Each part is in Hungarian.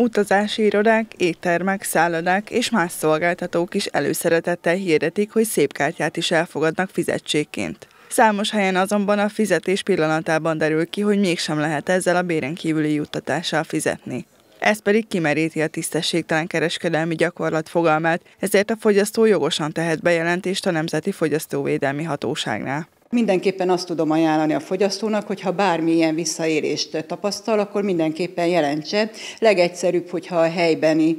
Utazási irodák, éttermek, szállodák és más szolgáltatók is előszeretettel hirdetik, hogy szép kártyát is elfogadnak fizetségként. Számos helyen azonban a fizetés pillanatában derül ki, hogy mégsem lehet ezzel a béren kívüli juttatással fizetni. Ez pedig kimeríti a tisztességtelen kereskedelmi gyakorlat fogalmát, ezért a fogyasztó jogosan tehet bejelentést a Nemzeti Fogyasztóvédelmi Hatóságnál. Mindenképpen azt tudom ajánlani a fogyasztónak, hogy ha bármilyen visszaélést tapasztal, akkor mindenképpen jelentse. Legegyszerűbb, hogyha a helybeni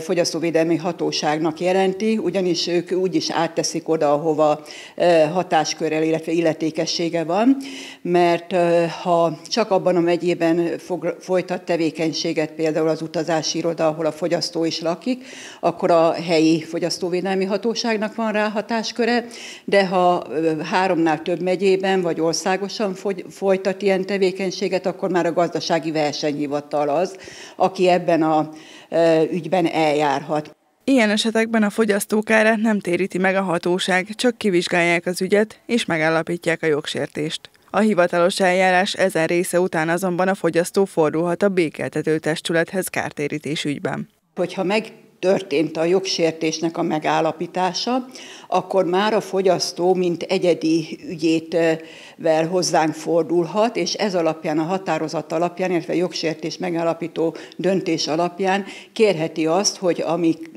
fogyasztóvédelmi hatóságnak jelenti, ugyanis ők úgyis átteszik oda, ahova hatáskörrel, illetve illetékessége van, mert ha csak abban a megyében folytat tevékenységet, például az utazási iroda, ahol a fogyasztó is lakik, akkor a helyi fogyasztóvédelmi hatóságnak van rá hatásköre, de ha háromnál annál több megyében vagy országosan folytat ilyen tevékenységet, akkor már a gazdasági versenyhivatal az, aki ebben a e, ügyben eljárhat. Ilyen esetekben a fogyasztók árát nem téríti meg a hatóság, csak kivizsgálják az ügyet és megállapítják a jogsértést. A hivatalos eljárás ezen része után azonban a fogyasztó fordulhat a békeltető testülethez kártérítés ügyben. Hogyha meg történt a jogsértésnek a megállapítása, akkor már a fogyasztó, mint egyedi ügyétvel hozzánk fordulhat, és ez alapján, a határozat alapján, illetve jogsértés megállapító döntés alapján kérheti azt, hogy amik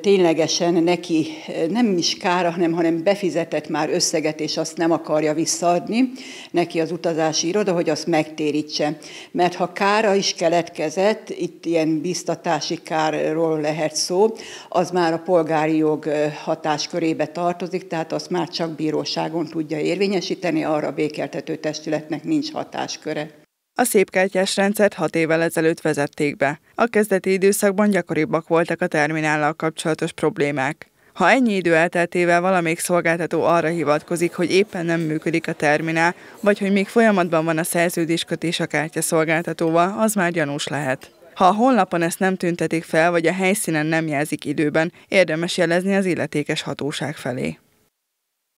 ténylegesen neki nem is kára, hanem, hanem befizetett már összeget, és azt nem akarja visszaadni neki az utazási iroda, hogy azt megtérítse. Mert ha kára is keletkezett, itt ilyen biztatási kárról lehet szó, az már a polgári jog hatáskörébe tartozik, tehát azt már csak bíróságon tudja érvényesíteni, arra a békeltető testületnek nincs hatásköre. A szépkártyás rendszert hat évvel ezelőtt vezették be. A kezdeti időszakban gyakoribbak voltak a terminállal kapcsolatos problémák. Ha ennyi idő elteltével valamelyik szolgáltató arra hivatkozik, hogy éppen nem működik a terminál, vagy hogy még folyamatban van a szerződéskötés a kártya szolgáltatóval, az már gyanús lehet. Ha a honlapon ezt nem tüntetik fel, vagy a helyszínen nem jelzik időben, érdemes jelezni az illetékes hatóság felé.